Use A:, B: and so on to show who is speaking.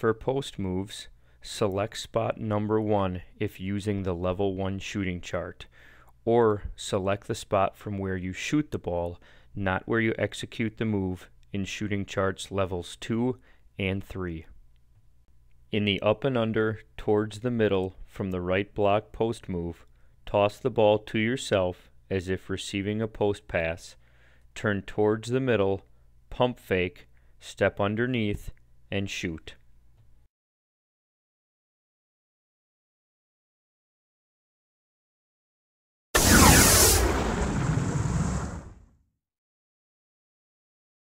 A: For post moves, select spot number 1 if using the level 1 shooting chart, or select the spot from where you shoot the ball, not where you execute the move in shooting charts levels 2 and 3. In the up and under, towards the middle, from the right block post move, toss the ball to yourself as if receiving a post pass, turn towards the middle, pump fake, step underneath, and shoot.